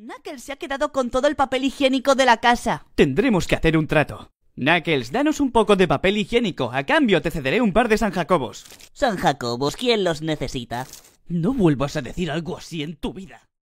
Knuckles se ha quedado con todo el papel higiénico de la casa. Tendremos que hacer un trato. Knuckles, danos un poco de papel higiénico. A cambio te cederé un par de San Jacobos. San Jacobos, ¿quién los necesita? No vuelvas a decir algo así en tu vida.